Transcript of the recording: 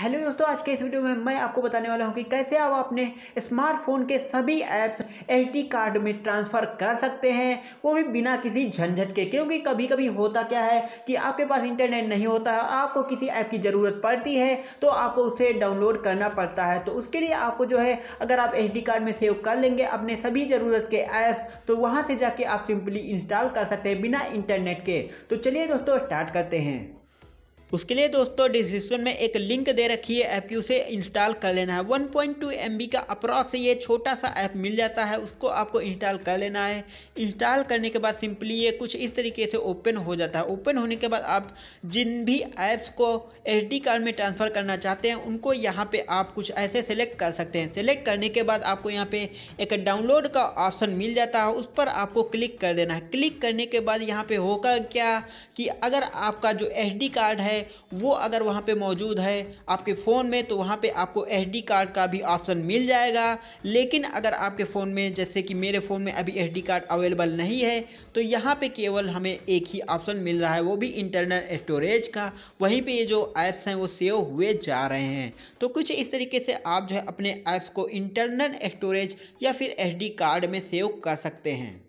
hello दोस्तों आज के इस वीडियो में मैं आपको बताने वाला हूं कि कैसे आप अपने स्मार्टफोन के सभी ऐप्स एल कार्ड में ट्रांसफ़र कर सकते हैं वो भी बिना किसी झंझट के क्योंकि कभी कभी होता क्या है कि आपके पास इंटरनेट नहीं होता है आपको किसी ऐप की ज़रूरत पड़ती है तो आपको उसे डाउनलोड करना पड़ता है तो उसके लिए आपको जो है अगर आप एच कार्ड में सेव कर लेंगे अपने सभी ज़रूरत के ऐप्स तो वहाँ से जाके आप सिंपली इंस्टॉल कर सकते हैं बिना इंटरनेट के तो चलिए दोस्तों स्टार्ट करते हैं उसके लिए दोस्तों डिस्क्रिप्शन में एक लिंक दे रखी है ऐप की उसे इंस्टॉल कर लेना है 1.2 पॉइंट का अप्रॉक्स ये छोटा सा ऐप मिल जाता है उसको आपको इंस्टॉल कर लेना है इंस्टॉल करने के बाद सिंपली ये कुछ इस तरीके से ओपन हो जाता है ओपन होने के बाद आप जिन भी ऐप्स को एच कार्ड में ट्रांसफ़र करना चाहते हैं उनको यहाँ पर आप कुछ ऐसे सेलेक्ट कर सकते हैं सेलेक्ट करने के बाद आपको यहाँ पर एक डाउनलोड का ऑप्शन मिल जाता है उस पर आपको क्लिक कर देना है क्लिक करने के बाद यहाँ पर होगा क्या कि अगर आपका जो एच कार्ड है वो अगर वहाँ पे मौजूद है आपके फ़ोन में तो वहाँ पे आपको एसडी कार्ड का भी ऑप्शन मिल जाएगा लेकिन अगर आपके फ़ोन में जैसे कि मेरे फ़ोन में अभी एसडी कार्ड अवेलेबल नहीं है तो यहाँ पे केवल हमें एक ही ऑप्शन मिल रहा है वो भी इंटरनल स्टोरेज का वहीं पर ये जो ऐप्स हैं वो सेव हुए जा रहे हैं तो कुछ इस तरीके से आप जो है अपने ऐप्स को इंटरनल स्टोरेज या फिर एस कार्ड में सेव कर सकते हैं